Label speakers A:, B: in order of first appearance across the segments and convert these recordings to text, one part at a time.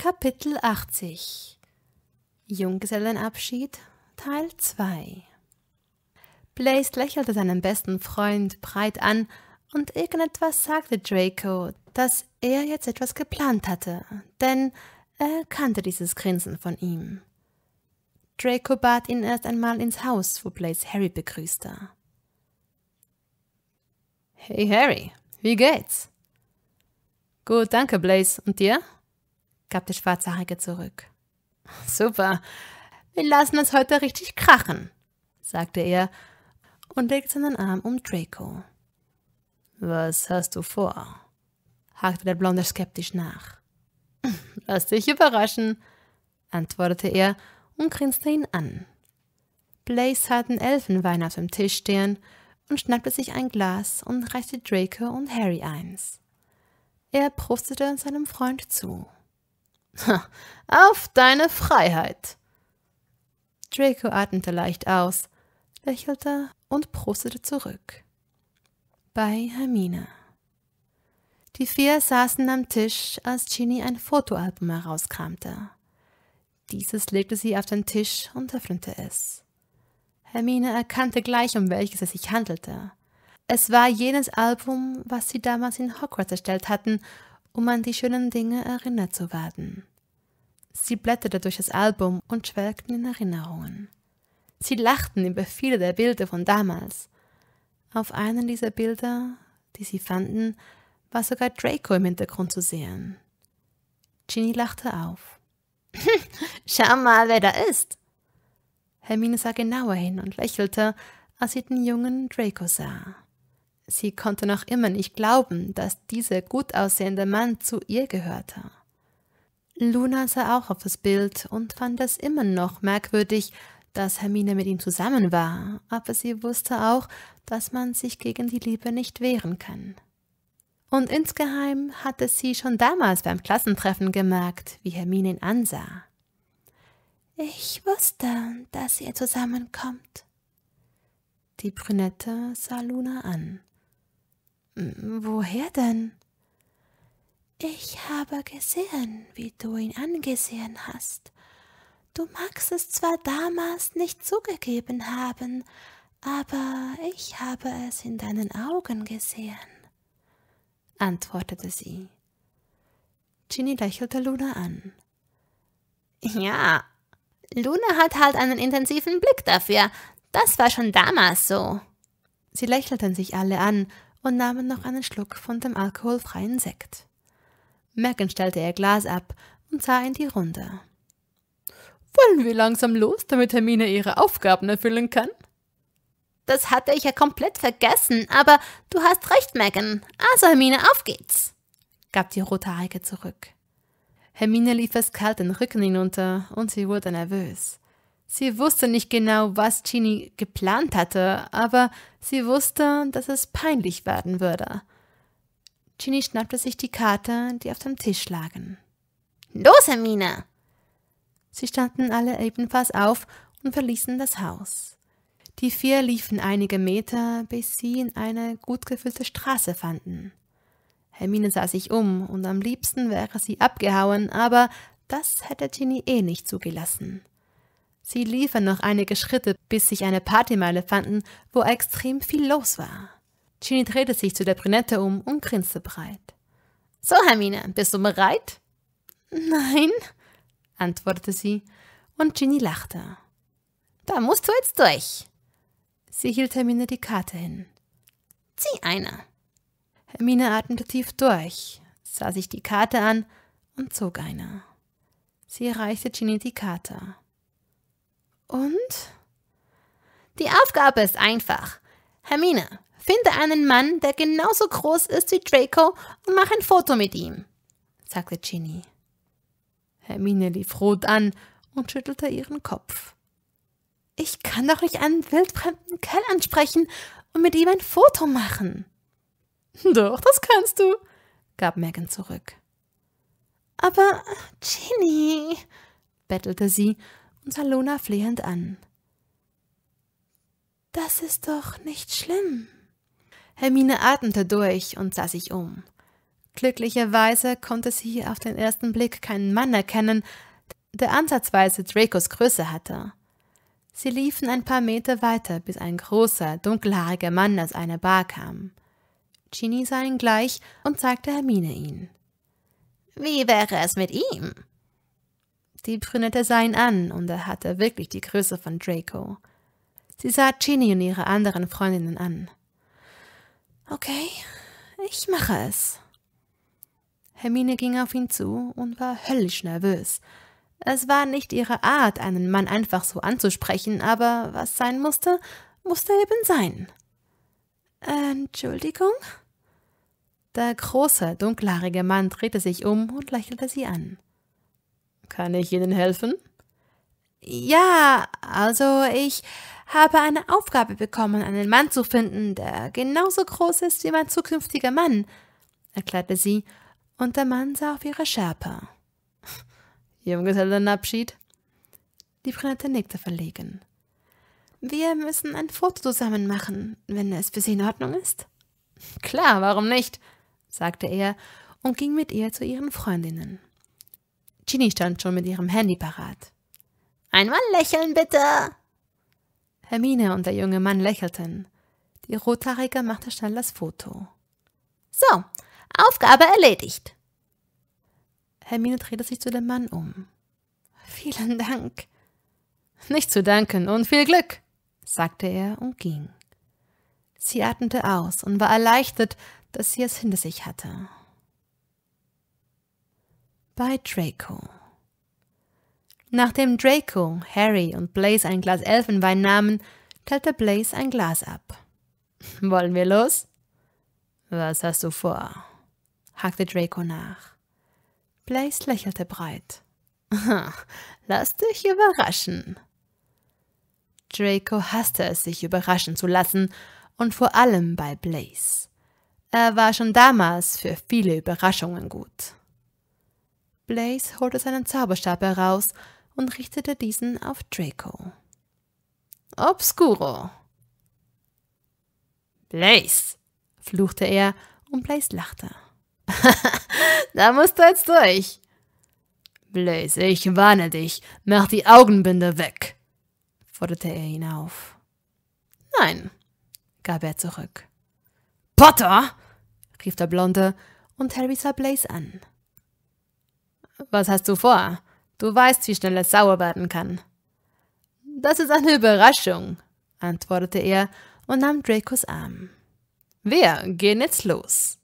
A: Kapitel 80 Junggesellenabschied Teil 2 Blaze lächelte seinen besten Freund breit an und irgendetwas sagte Draco, dass er jetzt etwas geplant hatte, denn er kannte dieses Grinsen von ihm. Draco bat ihn erst einmal ins Haus, wo Blaze Harry begrüßte. Hey Harry, wie geht's? Gut, danke Blaze, und dir? gab der Schwarzhaarige zurück. Super, wir lassen es heute richtig krachen, sagte er und legte seinen Arm um Draco. Was hast du vor? hakte der Blonde skeptisch nach. Lass dich überraschen, antwortete er und grinste ihn an. Blaze hatten Elfenwein auf dem Tisch stehen und schnappte sich ein Glas und reichte Draco und Harry eins. Er prustete seinem Freund zu. Auf deine Freiheit! Draco atmete leicht aus, lächelte und prustete zurück. Bei Hermine. Die vier saßen am Tisch, als Ginny ein Fotoalbum herauskramte. Dieses legte sie auf den Tisch und öffnete es. Hermine erkannte gleich, um welches es sich handelte. Es war jenes Album, was sie damals in Hogwarts erstellt hatten um an die schönen Dinge erinnert zu werden. Sie blätterte durch das Album und schwelgten in Erinnerungen. Sie lachten über viele der Bilder von damals. Auf einem dieser Bilder, die sie fanden, war sogar Draco im Hintergrund zu sehen. Ginny lachte auf. Schau mal, wer da ist. Hermine sah genauer hin und lächelte, als sie den jungen Draco sah. Sie konnte noch immer nicht glauben, dass dieser gut aussehende Mann zu ihr gehörte. Luna sah auch auf das Bild und fand es immer noch merkwürdig, dass Hermine mit ihm zusammen war, aber sie wusste auch, dass man sich gegen die Liebe nicht wehren kann. Und insgeheim hatte sie schon damals beim Klassentreffen gemerkt, wie Hermine ihn ansah. Ich wusste, dass ihr zusammenkommt. Die Brünette sah Luna an. Hm, woher denn? Ich habe gesehen, wie du ihn angesehen hast. Du magst es zwar damals nicht zugegeben haben, aber ich habe es in deinen Augen gesehen, antwortete sie. Ginny lächelte Luna an. Ja, Luna hat halt einen intensiven Blick dafür. Das war schon damals so. Sie lächelten sich alle an und nahmen noch einen Schluck von dem alkoholfreien Sekt. Megan stellte ihr Glas ab und sah in die Runde. Wollen wir langsam los, damit Hermine ihre Aufgaben erfüllen kann? Das hatte ich ja komplett vergessen, aber du hast recht, Megan. Also, Hermine, auf geht's! gab die rote Heike zurück. Hermine lief es kalt den Rücken hinunter und sie wurde nervös. Sie wusste nicht genau, was Chini geplant hatte, aber sie wusste, dass es peinlich werden würde. Chini schnappte sich die Karte, die auf dem Tisch lagen. Los, Hermine! Sie standen alle ebenfalls auf und verließen das Haus. Die vier liefen einige Meter, bis sie in eine gut gefüllte Straße fanden. Hermine sah sich um, und am liebsten wäre sie abgehauen, aber das hätte Ginny eh nicht zugelassen. Sie liefen noch einige Schritte, bis sich eine Partymeile fanden, wo extrem viel los war. Ginny drehte sich zu der Brünette um und grinste breit. So, Hermine, bist du bereit? Nein, antwortete sie, und Ginny lachte. Da musst du jetzt durch. Sie hielt Hermine die Karte hin. Zieh eine. Hermine atmete tief durch, sah sich die Karte an und zog eine. Sie reichte Ginny die Karte. Und? Die Aufgabe ist einfach. Hermine, finde einen Mann, der genauso groß ist wie Draco und mach ein Foto mit ihm, sagte Ginny. Hermine lief rot an und schüttelte ihren Kopf. Ich kann doch nicht einen wildfremden Kerl ansprechen und mit ihm ein Foto machen. Doch, das kannst du, gab Megan zurück. Aber Ginny, bettelte sie und sah Lona flehend an. Das ist doch nicht schlimm. Hermine atmete durch und sah sich um. Glücklicherweise konnte sie auf den ersten Blick keinen Mann erkennen, der ansatzweise Dracos Größe hatte. Sie liefen ein paar Meter weiter, bis ein großer, dunkelhaariger Mann aus einer Bar kam. Ginny sah ihn gleich und zeigte Hermine ihn. Wie wäre es mit ihm? Die Brünette sah ihn an und er hatte wirklich die Größe von Draco. Sie sah Ginny und ihre anderen Freundinnen an. Okay, ich mache es. Hermine ging auf ihn zu und war höllisch nervös. Es war nicht ihre Art, einen Mann einfach so anzusprechen, aber was sein musste, musste eben sein. Entschuldigung? Der große, dunkelhaarige Mann drehte sich um und lächelte sie an. Kann ich Ihnen helfen? Ja, also ich habe eine Aufgabe bekommen, einen Mann zu finden, der genauso groß ist wie mein zukünftiger Mann, erklärte sie, und der Mann sah auf ihre Schärpe. Junggesellenabschied? Die Brennette nickte verlegen. Wir müssen ein Foto zusammen machen, wenn es für Sie in Ordnung ist. Klar, warum nicht? sagte er und ging mit ihr zu ihren Freundinnen. Ginny stand schon mit ihrem Handy parat. Einmal lächeln, bitte! Hermine und der junge Mann lächelten. Die Rothaarige machte schnell das Foto. So, Aufgabe erledigt. Hermine drehte sich zu dem Mann um. Vielen Dank. Nicht zu danken und viel Glück, sagte er und ging. Sie atmete aus und war erleichtert, dass sie es hinter sich hatte bei Draco. Nachdem Draco, Harry und Blaze ein Glas Elfenwein nahmen, teilte Blaze ein Glas ab. Wollen wir los? Was hast du vor? hakte Draco nach. Blaze lächelte breit. Lass dich überraschen. Draco hasste es, sich überraschen zu lassen, und vor allem bei Blaze. Er war schon damals für viele Überraschungen gut. Blaze holte seinen Zauberstab heraus und richtete diesen auf Draco. Obscuro! Blaze! fluchte er und Blaze lachte. da musst du jetzt durch! Blaze, ich warne dich, mach die Augenbinde weg! forderte er ihn auf. Nein, gab er zurück. Potter! rief der Blonde und Harry sah Blaze an. Was hast du vor? Du weißt, wie schnell es sauer werden kann. Das ist eine Überraschung, antwortete er und nahm Dracos Arm. Wir gehen jetzt los.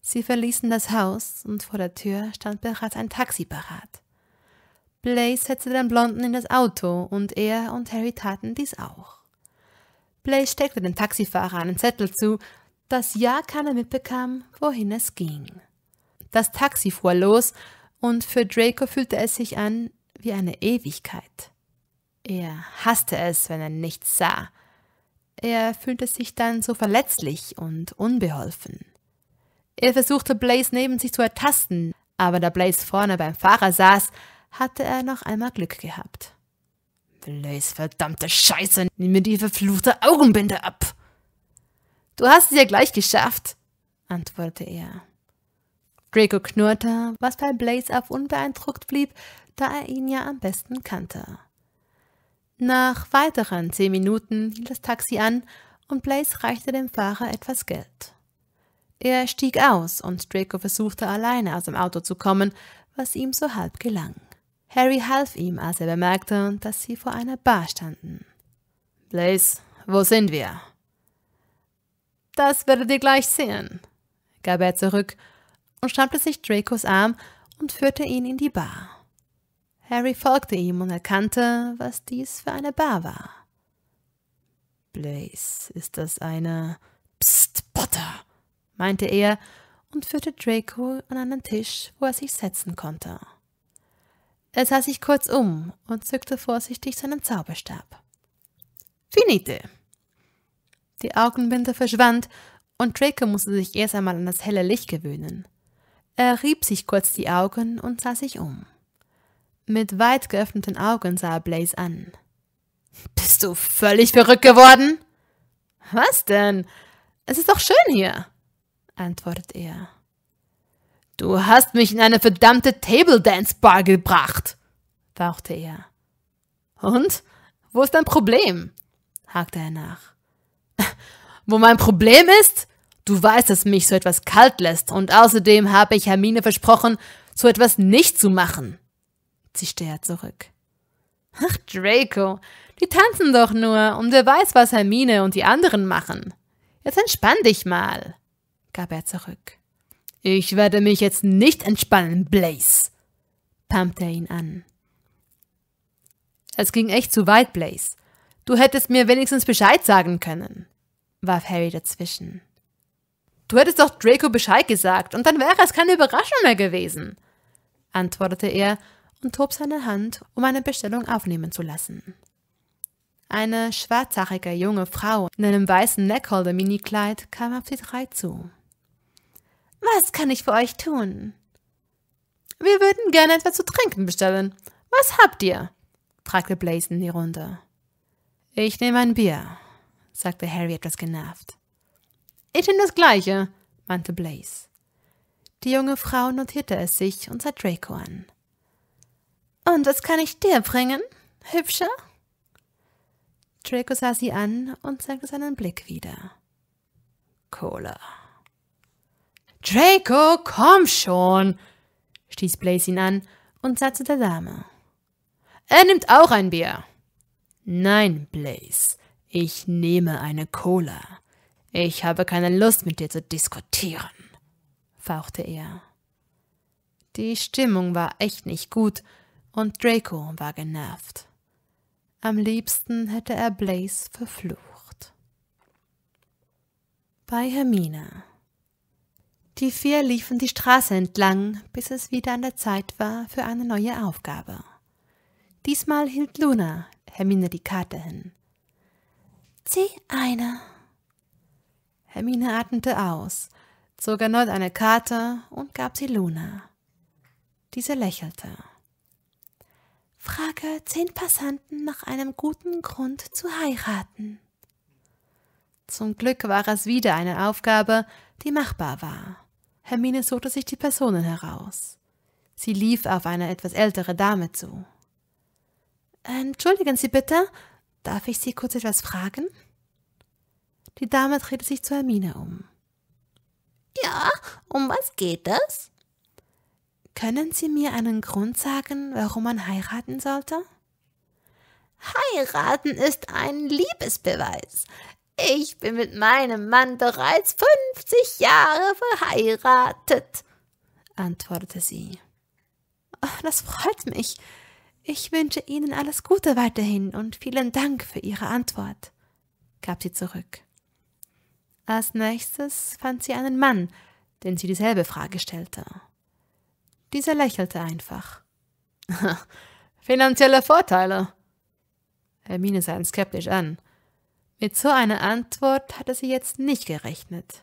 A: Sie verließen das Haus und vor der Tür stand bereits ein Taxi parat. Blaze setzte den Blonden in das Auto und er und Harry taten dies auch. Blaze steckte dem Taxifahrer einen Zettel zu, dass ja keiner mitbekam, wohin es ging. Das Taxi fuhr los und für Draco fühlte es sich an wie eine Ewigkeit. Er hasste es, wenn er nichts sah. Er fühlte sich dann so verletzlich und unbeholfen. Er versuchte Blaze neben sich zu ertasten, aber da Blaze vorne beim Fahrer saß, hatte er noch einmal Glück gehabt. Blaze, verdammte Scheiße, nimm mir die verfluchte Augenbinde ab! Du hast es ja gleich geschafft, antwortete er. Draco knurrte, was bei Blaze auf unbeeindruckt blieb, da er ihn ja am besten kannte. Nach weiteren zehn Minuten hielt das Taxi an und Blaze reichte dem Fahrer etwas Geld. Er stieg aus und Draco versuchte alleine aus dem Auto zu kommen, was ihm so halb gelang. Harry half ihm, als er bemerkte, dass sie vor einer Bar standen. Blaze, wo sind wir? Das werdet ihr gleich sehen, gab er zurück und schnappte sich Dracos Arm und führte ihn in die Bar. Harry folgte ihm und erkannte, was dies für eine Bar war. Blaze, ist das eine... Psst, Potter, meinte er und führte Draco an einen Tisch, wo er sich setzen konnte. Er sah sich kurz um und zückte vorsichtig seinen Zauberstab. Finite! Die Augenbinde verschwand und Draco musste sich erst einmal an das helle Licht gewöhnen. Er rieb sich kurz die Augen und sah sich um. Mit weit geöffneten Augen sah er Blaze an. Bist du völlig verrückt geworden? Was denn? Es ist doch schön hier, antwortet er. Du hast mich in eine verdammte Table Dance Bar gebracht, fauchte er. Und? Wo ist dein Problem? hakte er nach. Wo mein Problem ist? Du weißt, dass mich so etwas kalt lässt, und außerdem habe ich Hermine versprochen, so etwas nicht zu machen. zischte er zurück. Ach, Draco, die tanzen doch nur, und wer weiß, was Hermine und die anderen machen. Jetzt entspann dich mal, gab er zurück. Ich werde mich jetzt nicht entspannen, Blaze, pumpte er ihn an. Es ging echt zu weit, Blaze. Du hättest mir wenigstens Bescheid sagen können, warf Harry dazwischen. Du hättest doch Draco Bescheid gesagt, und dann wäre es keine Überraschung mehr gewesen, antwortete er und hob seine Hand, um eine Bestellung aufnehmen zu lassen. Eine schwarzhaarige junge Frau in einem weißen neckholder mini kleid kam auf die drei zu. Was kann ich für euch tun? Wir würden gerne etwas zu trinken bestellen. Was habt ihr? fragte Blaze in die Runde. Ich nehme ein Bier, sagte Harry etwas genervt. Ich denn das Gleiche, meinte Blaze. Die junge Frau notierte es sich und sah Draco an. Und was kann ich dir bringen, Hübscher? Draco sah sie an und zeigte seinen Blick wieder. Cola. Draco, komm schon! stieß Blaze ihn an und sah zu der Dame. Er nimmt auch ein Bier. Nein, Blaze, ich nehme eine Cola. Ich habe keine Lust, mit dir zu diskutieren, fauchte er. Die Stimmung war echt nicht gut und Draco war genervt. Am liebsten hätte er Blaze verflucht. Bei Hermine. Die vier liefen die Straße entlang, bis es wieder an der Zeit war für eine neue Aufgabe. Diesmal hielt Luna Hermine die Karte hin. Zieh eine, Hermine atmete aus, zog erneut eine Karte und gab sie Luna. Diese lächelte. Frage zehn Passanten nach einem guten Grund zu heiraten. Zum Glück war es wieder eine Aufgabe, die machbar war. Hermine suchte sich die Personen heraus. Sie lief auf eine etwas ältere Dame zu. Entschuldigen Sie bitte, darf ich Sie kurz etwas fragen? Die Dame drehte sich zu Hermine um. Ja, um was geht es? Können Sie mir einen Grund sagen, warum man heiraten sollte? Heiraten ist ein Liebesbeweis. Ich bin mit meinem Mann bereits 50 Jahre verheiratet, antwortete sie. Oh, das freut mich. Ich wünsche Ihnen alles Gute weiterhin und vielen Dank für Ihre Antwort, gab sie zurück. Als nächstes fand sie einen Mann, den sie dieselbe Frage stellte. Dieser lächelte einfach. Finanzielle Vorteile. Hermine sah ihn skeptisch an. Mit so einer Antwort hatte sie jetzt nicht gerechnet.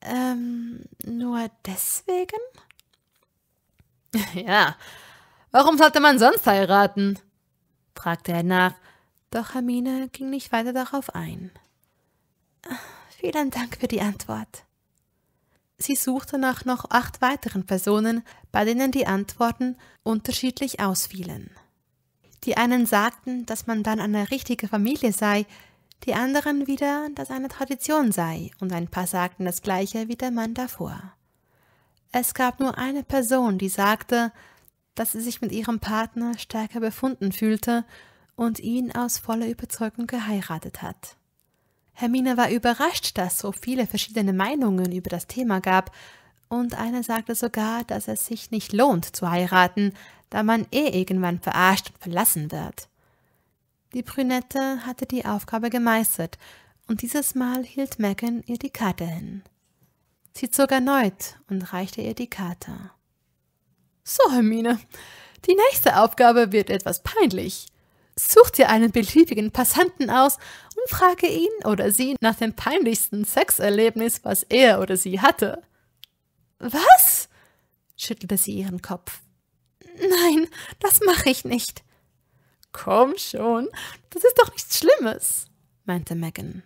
A: Ähm, nur deswegen? Ja, warum sollte man sonst heiraten? fragte er nach, doch Hermine ging nicht weiter darauf ein. Vielen Dank für die Antwort. Sie suchte nach noch acht weiteren Personen, bei denen die Antworten unterschiedlich ausfielen. Die einen sagten, dass man dann eine richtige Familie sei, die anderen wieder, dass eine Tradition sei, und ein paar sagten das gleiche wie der Mann davor. Es gab nur eine Person, die sagte, dass sie sich mit ihrem Partner stärker befunden fühlte und ihn aus voller Überzeugung geheiratet hat. Hermine war überrascht, dass so viele verschiedene Meinungen über das Thema gab, und einer sagte sogar, dass es sich nicht lohnt zu heiraten, da man eh irgendwann verarscht und verlassen wird. Die Brünette hatte die Aufgabe gemeistert, und dieses Mal hielt Megan ihr die Karte hin. Sie zog erneut und reichte ihr die Karte. So, Hermine, die nächste Aufgabe wird etwas peinlich. Such dir einen beliebigen Passanten aus und frage ihn oder sie nach dem peinlichsten Sexerlebnis, was er oder sie hatte. Was? schüttelte sie ihren Kopf. Nein, das mache ich nicht. Komm schon, das ist doch nichts Schlimmes, meinte Megan.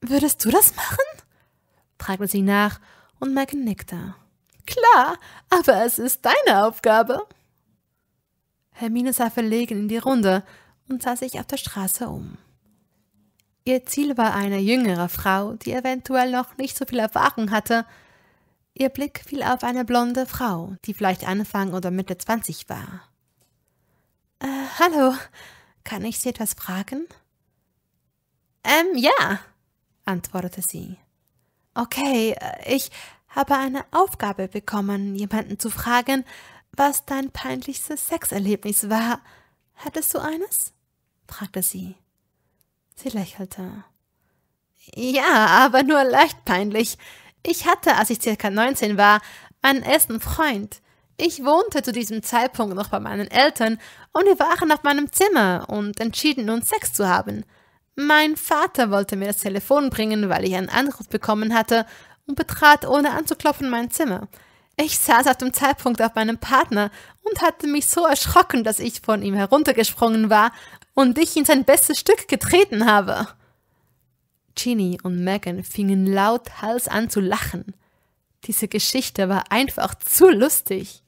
A: Würdest du das machen? fragte sie nach, und Megan nickte. Klar, aber es ist deine Aufgabe. Hermine sah verlegen in die Runde und sah sich auf der Straße um. Ihr Ziel war eine jüngere Frau, die eventuell noch nicht so viel Erfahrung hatte. Ihr Blick fiel auf eine blonde Frau, die vielleicht Anfang oder Mitte 20 war. Äh, hallo, kann ich Sie etwas fragen? Ähm, ja, antwortete sie. Okay, äh, ich habe eine Aufgabe bekommen, jemanden zu fragen, was dein peinlichstes Sexerlebnis war. Hattest du eines? fragte sie. Sie lächelte. Ja, aber nur leicht peinlich. Ich hatte, als ich circa 19 war, einen ersten Freund. Ich wohnte zu diesem Zeitpunkt noch bei meinen Eltern und wir waren auf meinem Zimmer und entschieden uns Sex zu haben. Mein Vater wollte mir das Telefon bringen, weil ich einen Anruf bekommen hatte und betrat ohne anzuklopfen mein Zimmer. Ich saß auf dem Zeitpunkt auf meinem Partner und hatte mich so erschrocken, dass ich von ihm heruntergesprungen war und dich in sein bestes Stück getreten habe. Ginny und Megan fingen laut Hals an zu lachen. Diese Geschichte war einfach zu lustig.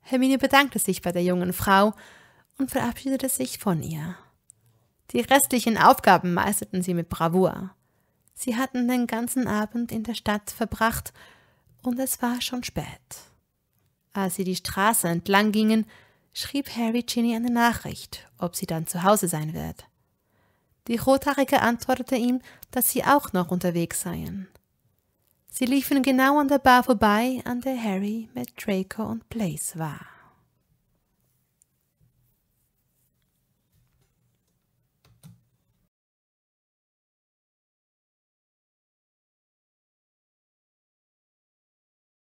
A: Hermine bedankte sich bei der jungen Frau und verabschiedete sich von ihr. Die restlichen Aufgaben meisterten sie mit Bravour. Sie hatten den ganzen Abend in der Stadt verbracht und es war schon spät. Als sie die Straße entlang gingen, schrieb Harry Ginny eine Nachricht, ob sie dann zu Hause sein wird. Die Rothaarige antwortete ihm, dass sie auch noch unterwegs seien. Sie liefen genau an der Bar vorbei, an der Harry mit Draco und Blaze war.